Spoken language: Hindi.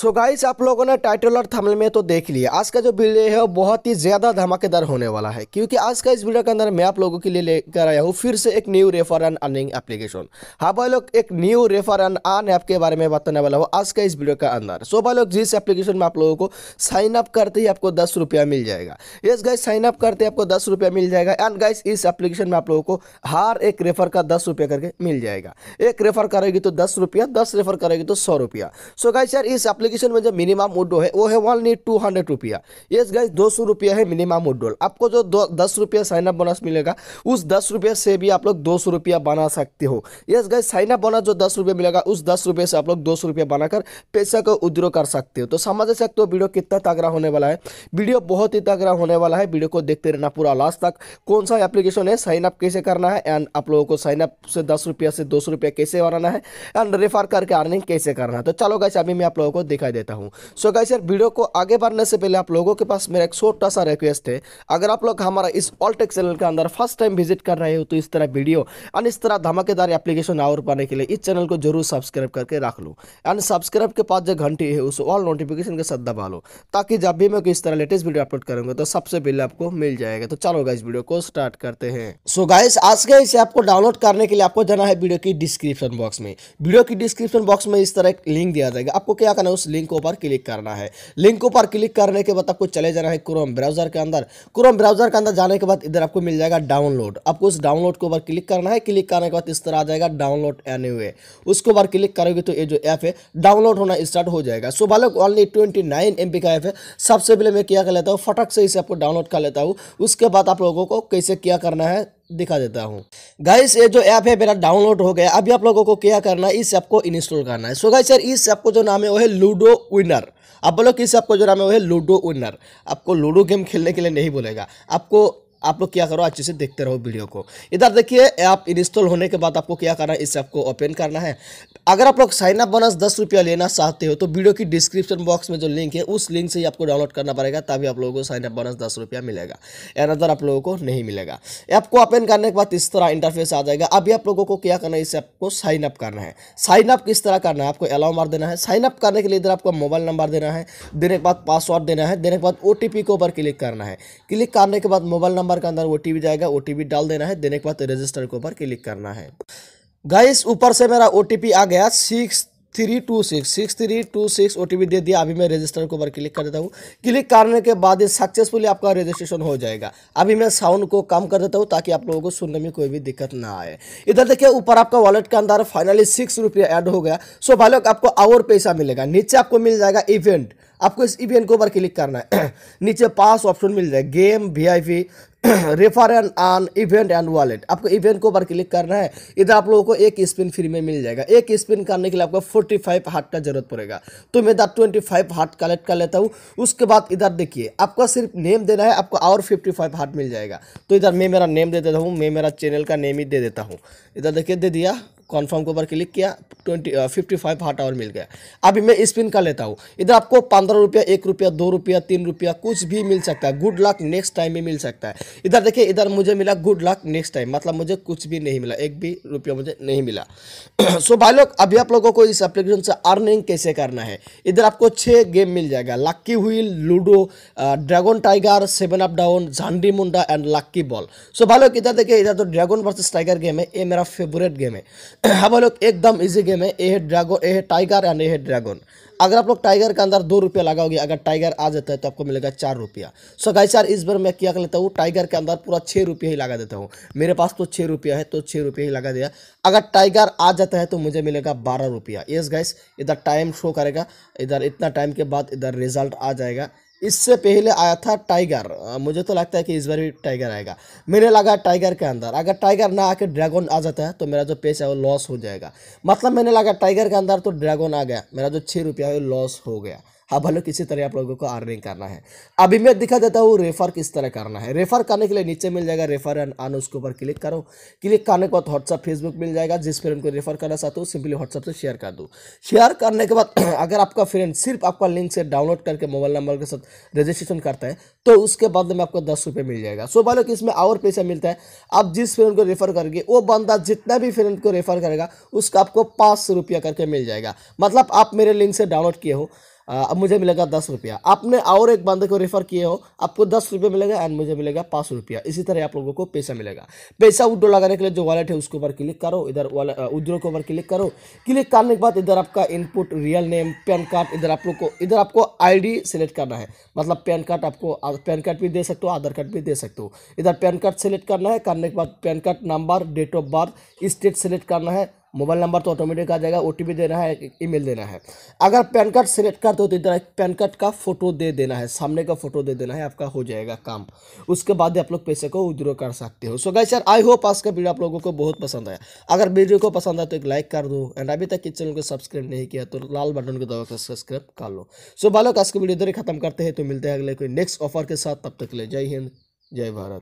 सो so गाइस आप लोगों ने टाइटल और थंबनेल में तो देख लिया आज का जो वीडियो है वो बहुत ही ज़्यादा धमाकेदार होने वाला है क्योंकि आज का इस वीडियो के अंदर मैं आप लोगों के लिए लेकर आया हूँ फिर से एक new refer and earning application हाँ भाई लोग एक new refer and earn app के बारे में बताने वाला हूँ आज का इस वीडियो के अंदर सो so भाई लोग जिस एप्लीकेशन में आप लोगों को साइन अप करते ही आपको दस रुपया मिल जाएगा यस गाइज साइन अप करते आपको दस रुपया मिल जाएगा एंड गाइज इस एप्लीकेशन में आप लोगों को हर एक रेफर का दस रुपया करके मिल जाएगा एक रेफर करेगी तो दस रुपया दस रेफर करेगी तो सौ रुपया सो गाइज यार इस एप्लीकेशन में जो मिनिमम उडो है वो है ओनली टू हंड्रेड रुपया यस गाइज दो सौ रुपया है मिनिमम उड्रोल आपको जो दो दस रुपया साइनअप बोनस मिलेगा उस दस रुपये से भी आप लोग दो सौ रुपया बना सकते हो यस गाइज साइनअप बोनस जो दस रुपये मिलेगा उस दस रुपये से आप लोग दो सौ रुपया बनाकर पैसा को उद्रो कर सकते हो तो समझ सकते हो वीडियो कितना तगड़ा होने वाला है वीडियो बहुत ही तगड़ा होने वाला है वीडियो को देखते रहना पूरा लास्ट तक कौन सा एप्लीकेशन है साइनअप कैसे करना है एंड आप लोगों को साइनअप से दस रुपया से दो सौ रुपया कैसे बनाना है एंड रेफर करके अर्निंग कैसे करना है तो चलो गाइस अभी मैं आप लोगों को देख दिखाई देता हूँ सो गाइस यार वीडियो को आगे बढ़ने से पहले आप लोगों के पास मेरा एक छोटा सा रिक्वेस्ट है अगर आप लोग हमारा इस ऑलटेक चैनल के अंदर फर्स्ट टाइम विजिट कर रहे हो तो इस तरह वीडियो एंड इस तरह धमाकेदार एप्लीकेशन और पाने के लिए इस चैनल को जरूर सब्सक्राइब करके रख लो एंड सब्सक्राइब के पास जो घंटी है उस ऑल नोटिफिकेशन के साथ दबा लो ताकि जब भी मैं इस तरह लेटेस्ट वीडियो अपलोड करूंगा तो सबसे पहले आपको मिल जाएगा तो चलो गाइस वीडियो को स्टार्ट करते हैं सो गाइस आज के इसे आपको डाउनलोड करने के लिए आपको जाना है वीडियो की डिस्क्रिप्शन बॉक्स में वीडियो की डिस्क्रिप्शन बॉक्स में इस तरह एक लिंक दिया जाएगा आपको क्या करना है उस लिंक ऊपर क्लिक करना है लिंक ऊपर क्लिक करने के बाद आपको चले जाना है क्रोम ब्राउजर के अंदर क्रोम ब्राउजर के अंदर जाने के बाद इधर आपको मिल जाएगा डाउनलोड आपको उस डाउनलोड के ऊपर क्लिक करना है क्लिक करने के बाद इस तरह आ जाएगा डाउनलोड एन यू उसके ऊपर क्लिक करोगे तो ये जो ऐप है डाउनलोड होना स्टार्ट हो जाएगा सो भाई ऑनली ट्वेंटी नाइन एम का ऐप है सबसे पहले मैं क्या कर लेता हूँ फटक से इसे आपको डाउनलोड कर लेता हूँ उसके बाद आप लोगों को कैसे क्या करना है दिखा देता हूँ गाइस ये जो ऐप है मेरा डाउनलोड हो गया अभी आप लोगों को क्या करना है इस ऐप को इंस्टॉल करना है सो गाइस यार इस ऐप को जो नाम है वो है लूडो विनर आप बोलो किस ऐप को जो नाम है वो है लूडो विनर आपको लूडो गेम खेलने के लिए नहीं बोलेगा आपको आप लोग क्या करो अच्छे से देखते रहो वीडियो को इधर देखिए ऐप इंस्टॉल होने के बाद आपको क्या करना है इस ऐप को ओपन करना है अगर आप लोग साइन अप बोनस दस रुपया लेना चाहते हो तो वीडियो की डिस्क्रिप्शन बॉक्स में जो लिंक है उस लिंक से ही आपको डाउनलोड करना पड़ेगा तभी आप लोगों को साइन अप बोनस दस रुपया मिलेगा एन अदर आप लोगों को नहीं मिलेगा ऐप को ओपन करने के बाद इस तरह इंटरफेस आ जाएगा अभी आप लोगों को क्या करना है इस ऐप को साइन अप करना है साइन अप किस तरह करना है आपको अलाउ मार देना है साइन अप करने के लिए इधर आपको मोबाइल नंबर देना है देने के बाद पासवर्ड देना है देने के बाद ओ को ऊपर क्लिक करना है क्लिक करने के बाद मोबाइल नंबर नंबर के अंदर ओ जाएगा ओ डाल देना है देने के बाद रजिस्टर के ऊपर क्लिक करना है गाइस ऊपर से मेरा ओ आ गया six three two six six three two six ओ दे दिया अभी मैं रजिस्टर के ऊपर क्लिक कर देता हूँ क्लिक करने के बाद सक्सेसफुली आपका रजिस्ट्रेशन हो जाएगा अभी मैं साउंड को कम कर देता हूँ ताकि आप लोगों को सुनने में कोई भी दिक्कत ना आए इधर देखिए ऊपर आपका वॉलेट के अंदर फाइनली सिक्स रुपया एड हो गया सो भाई लोग आपको और पैसा मिलेगा नीचे आपको मिल जाएगा इवेंट आपको इस इवेंट के ऊपर क्लिक करना है नीचे पास ऑप्शन मिल जाए game we refer and earn event and wallet आपको इवेंट को ऊपर क्लिक करना है इधर आप लोगों को एक स्पिन फ्री में मिल जाएगा एक स्पिन करने के लिए आपको 45 हार्ट का जरूरत पड़ेगा तो मैं इधर 25 हार्ट कलेक्ट कर लेता हूँ उसके बाद इधर देखिए आपका सिर्फ नेम देना है आपको और 55 हार्ट मिल जाएगा तो इधर मैं मेरा नेम दे देता हूँ मैं मेरा चैनल का नेम ही दे देता हूँ इधर देखिए दे दिया कॉन्फर्म के ऊपर क्लिक किया twenty fifty five hot hour मिल गया अभी मैं स्पिन कर लेता हूँ इधर आपको पंद्रह रुपया एक रुपया दो रुपया तीन रुपया कुछ भी मिल सकता है गुड लक नेक्स्ट टाइम में मिल सकता है इधर देखिए इधर मुझे मिला गुड लक नेक्स्ट टाइम मतलब मुझे कुछ भी नहीं मिला एक भी रुपया मुझे नहीं मिला सो भाई लोग अभी आप लोगों को इस एप्लीकेशन से अर्निंग कैसे करना है इधर आपको छः गेम मिल जाएगा lucky wheel ludo dragon tiger seven up down Jhandi Munda and lucky ball so भाई लोग इधर देखिए इधर तो ड्रैगन वर्सेस टाइगर गेम है ये मेरा फेवरेट गेम है हम लोग एकदम इजी गेम है ए है ड्रैगन ए है टाइगर एंड ए है ड्रैगन अगर आप लोग टाइगर के अंदर दो रुपया लगाओगे अगर टाइगर आ जाता है तो आपको मिलेगा चार रुपया सो गाइस यार इस बार मैं क्या कर लेता हूँ टाइगर के अंदर पूरा छः रुपया ही लगा देता हूँ मेरे पास तो छः रुपया है तो छः रुपया ही लगा दिया अगर टाइगर आ जाता है तो मुझे मिलेगा बारह रुपया यस गाइस इधर टाइम शो करेगा इधर इतना टाइम के बाद इधर रिजल्ट आ जाएगा इससे पहले आया था टाइगर मुझे तो लगता है कि इस बार भी टाइगर आएगा मैंने लगा टाइगर के अंदर अगर टाइगर ना आके ड्रैगन आ जाता है तो मेरा जो पैसा है वो लॉस हो जाएगा मतलब मैंने लगा टाइगर के अंदर तो ड्रैगन आ गया मेरा जो छः रुपया है लॉस हो गया हाँ भले किसी तरह आप लोगों को अर्निंग करना है अभी मैं दिखा देता हूँ रेफर किस तरह करना है रेफर करने के लिए नीचे मिल जाएगा रेफर एंड आन उसके ऊपर क्लिक करो क्लिक करने के बाद व्हाट्सअप फेसबुक मिल जाएगा जिस फ्रेंड को रेफर करना चाहते हो सिंपली व्हाट्सअप से शेयर कर दो शेयर करने के बाद अगर आपका फ्रेंड सिर्फ आपका लिंक से डाउनलोड करके मोबाइल नंबर के साथ रजिस्ट्रेशन करता है तो उसके बाद में आपको दस रुपये मिल जाएगा सो बोलो कि इसमें और पैसा मिलता है आप जिस फ्रेंड को रेफर करेंगे वो बंदा जितना भी फ्रेंड को रेफर करेगा उसका आपको पाँच रुपया करके मिल जाएगा मतलब आप मेरे लिंक से डाउनलोड किए हो अब मुझे मिलेगा दस रुपया आपने और एक बंदे को रेफर किए हो आपको दस रुपये मिलेगा एंड मुझे मिलेगा पाँच रुपया इसी तरह आप लोगों को पैसा मिलेगा पैसा उड्रो लगाने के लिए जो वॉलेट है उसके ऊपर क्लिक करो इधर उड्रो के ऊपर क्लिक करो क्लिक करने के बाद इधर आपका input real name PAN card इधर आप लोग को इधर आपको डी सेलेक्ट करना है मतलब पैन कार्ड आपको पैन कार्ड भी दे सकते हो आधार कार्ड भी दे सकते हो इधर पैन कार्ड सेलेक्ट करना है करने के बाद PAN card number date of birth state select करना है मोबाइल नंबर तो ऑटोमेटिक आ जाएगा ओ देना है ईमेल देना है अगर पैन कार्ड सेलेक्ट कर दो तो इधर एक पैन कार्ड का फ़ोटो दे देना है सामने का फ़ोटो दे देना है आपका हो जाएगा काम उसके बाद आप लोग पैसे को विद्रो कर सकते हो सो गाइस यार आई होप आज का वीडियो आप लोगों को बहुत पसंद आया अगर वीडियो को पसंद आया तो एक लाइक कर दो एंड अभी तक इस चैनल को सब्सक्राइब नहीं किया तो लाल बटन को दबाकर सब्सक्राइब कर लो सो बालो आज का वीडियो इधर ही खत्म करते हैं तो मिलते हैं अगले कोई नेक्स्ट ऑफर के साथ तब तक ले जय हिंद जय भारत